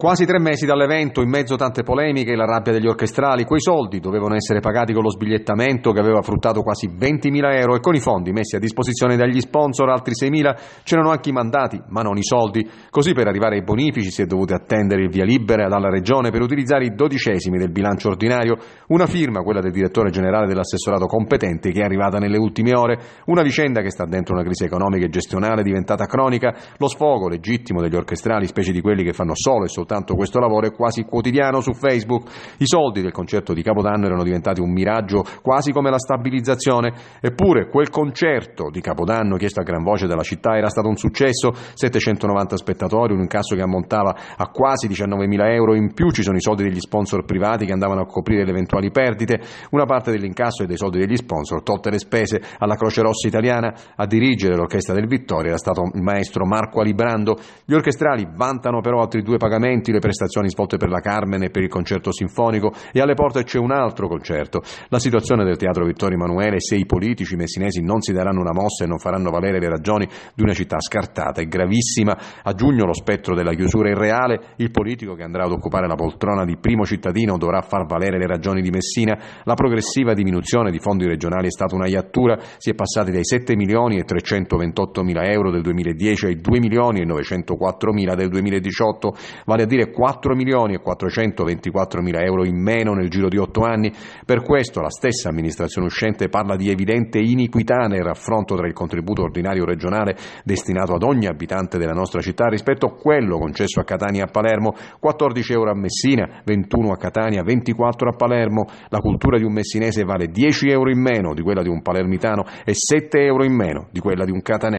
Quasi tre mesi dall'evento, in mezzo a tante polemiche e la rabbia degli orchestrali, quei soldi dovevano essere pagati con lo sbigliettamento che aveva fruttato quasi 20.000 euro e con i fondi messi a disposizione dagli sponsor, altri 6.000, c'erano anche i mandati, ma non i soldi. Così per arrivare ai bonifici si è dovuto attendere il via libera dalla Regione per utilizzare i dodicesimi del bilancio ordinario, una firma, quella del direttore generale dell'assessorato competente, che è arrivata nelle ultime ore, una vicenda che sta dentro una crisi economica e gestionale diventata cronica, lo sfogo legittimo degli orchestrali, specie di quelli che fanno solo e soltanto Tanto questo lavoro è quasi quotidiano su Facebook. I soldi del concerto di Capodanno erano diventati un miraggio quasi come la stabilizzazione. Eppure quel concerto di Capodanno chiesto a gran voce dalla città era stato un successo, 790 spettatori, un incasso che ammontava a quasi 19.000 euro in più, ci sono i soldi degli sponsor privati che andavano a coprire le eventuali perdite, una parte dell'incasso e dei soldi degli sponsor, tolte le spese alla Croce Rossa italiana, a dirigere l'orchestra del Vittorio era stato il maestro Marco Alibrando. Gli orchestrali vantano però altri due pagamenti eccellenti le prestazioni svolte per la Carmen e per il concerto sinfonico e alle porte c'è un altro concerto. La situazione del teatro Vittorio Emanuele, se i politici messinesi non si daranno una mossa e non faranno valere le ragioni di una città scartata, è gravissima. A giugno lo spettro della chiusura è reale, il politico che andrà ad occupare la poltrona di primo cittadino dovrà far valere le ragioni di Messina. La progressiva diminuzione di fondi regionali è stata una iattura, si è passati dai 7 milioni e 328 mila euro del 2010 ai 2 milioni e 904 mila del 2018. Vale dire 4 milioni e 424 mila euro in meno nel giro di 8 anni. Per questo la stessa amministrazione uscente parla di evidente iniquità nel raffronto tra il contributo ordinario regionale destinato ad ogni abitante della nostra città rispetto a quello concesso a Catania e a Palermo, 14 euro a Messina, 21 a Catania, 24 a Palermo. La cultura di un messinese vale 10 euro in meno di quella di un palermitano e 7 euro in meno di quella di un catanese.